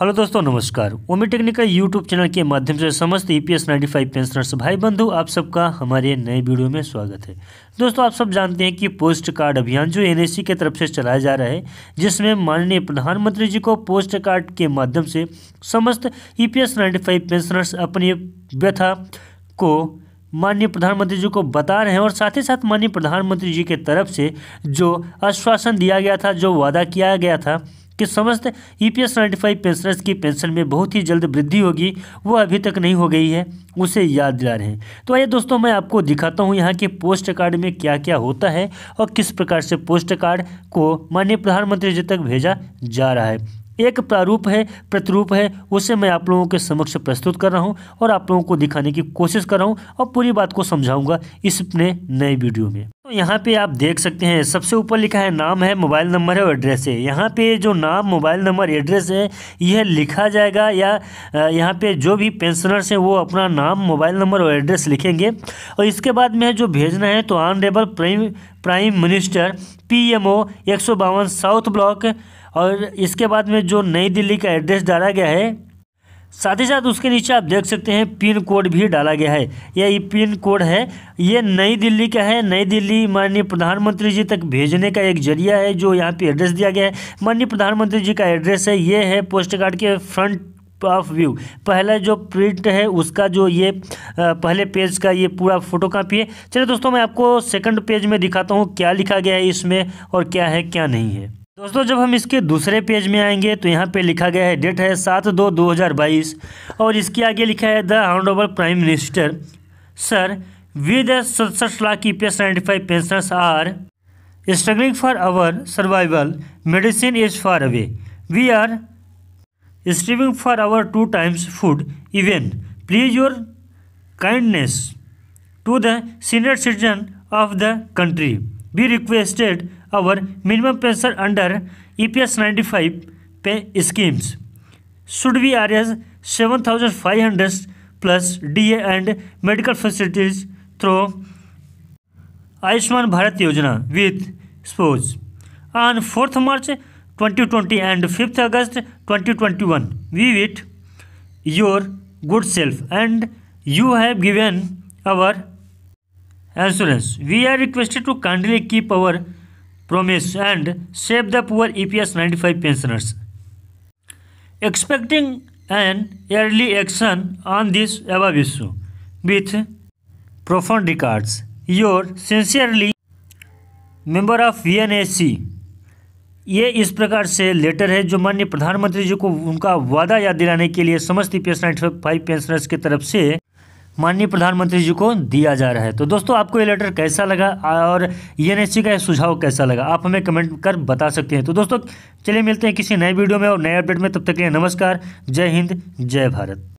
Hello दोस्तों नमस्कार ओमी technical YouTube channel के माध्यम से समस्त E P S ninety five pensioners भाई बंधु आप सबका हमारे नए वीडियो में स्वागत है दोस्तों आप सब जानते हैं कि पोस्ट कार्ड अभियान जो एन की तरफ से चलाया जा रहा है जिसमें माननीय प्रधानमंत्री जी को पोस्ट कार्ड के माध्यम से समस्त ई पी एस पेंशनर्स अपनी व्यथा को माननीय प्रधानमंत्री जी को बता रहे हैं और साथ ही साथ माननीय प्रधानमंत्री जी के तरफ से जो आश्वासन दिया गया था जो वादा किया गया था कि समस्त E P S ninety pensioners की पेंशन में बहुत ही जल्द वृद्धि होगी वो अभी तक नहीं हो गई है उसे याद दिला रहे हैं तो आइए दोस्तों मैं आपको दिखाता हूँ यहाँ के पोस्ट कार्ड में क्या क्या होता है और किस प्रकार से पोस्ट कार्ड को माननीय प्रधानमंत्री जी तक भेजा जा रहा है एक प्रारूप है प्रतिरूप है उसे मैं आप लोगों के समक्ष प्रस्तुत कर रहा हूँ और आप लोगों को दिखाने की कोशिश कर रहा हूँ और पूरी बात को समझाऊंगा इस अपने नए वीडियो में तो यहाँ पे आप देख सकते हैं सबसे ऊपर लिखा है नाम है मोबाइल नंबर है और एड्रेस है यहाँ पे जो नाम मोबाइल नंबर एड्रेस है यह लिखा जाएगा या यहाँ पे जो भी पेंशनर्स हैं वो अपना नाम मोबाइल नंबर और एड्रेस लिखेंगे और इसके बाद में जो भेजना है तो honourable prime prime minister P एक साउथ ब्लॉक और इसके बाद में जो नई दिल्ली का एड्रेस डाला गया है साथ ही साथ उसके नीचे आप देख सकते हैं पिन कोड भी डाला गया है यह ये पिन कोड है ये नई दिल्ली का है नई दिल्ली माननीय प्रधानमंत्री जी तक भेजने का एक जरिया है जो यहाँ पे एड्रेस दिया गया है माननीय प्रधानमंत्री जी का एड्रेस है ये है पोस्ट कार्ड के फ्रंट ऑफ व्यू पहला जो प्रिंट है उसका जो ये पहले पेज का ये पूरा फोटो कापी है चलिए दोस्तों मैं आपको सेकंड पेज में दिखाता हूँ क्या लिखा गया है इसमें और क्या है क्या नहीं है दोस्तों जब हम इसके दूसरे पेज में आएंगे तो यहाँ पे लिखा गया है डेट है सात दो दो हज़ार बाईस और इसके आगे लिखा है the honourable prime minister sir with सड़सठ लाख की S ninety five pensioners are struggling for our survival medicine is far away we are striving for our two times food even please your kindness to the senior citizen of the country we requested our minimum pension under EPS 95 pay schemes. Should we arrange 7500 plus DA and medical facilities through Ayushman Bharat Yojana with spouse? On 4th March 2020 and 5th August 2021, visit your good self and you have given our assurance we are requested to kindly keep our promise and save the poor E P S ninety five pensioners expecting an early action on this above issue with profound records your sincerely member of V N S C ये इस प्रकार से letter है जो माननीय प्रधानमंत्री जी को उनका वादा याद दिलाने के लिए समस्त E P S ninety five pensioners की तरफ से माननीय प्रधानमंत्री जी को दिया जा रहा है तो दोस्तों आपको ये लेटर कैसा लगा और ई e का सुझाव कैसा लगा आप हमें कमेंट कर बता सकते हैं तो दोस्तों चलिए मिलते हैं किसी नए वीडियो में और नए अपडेट में तब तक के लिए नमस्कार जय हिंद जय भारत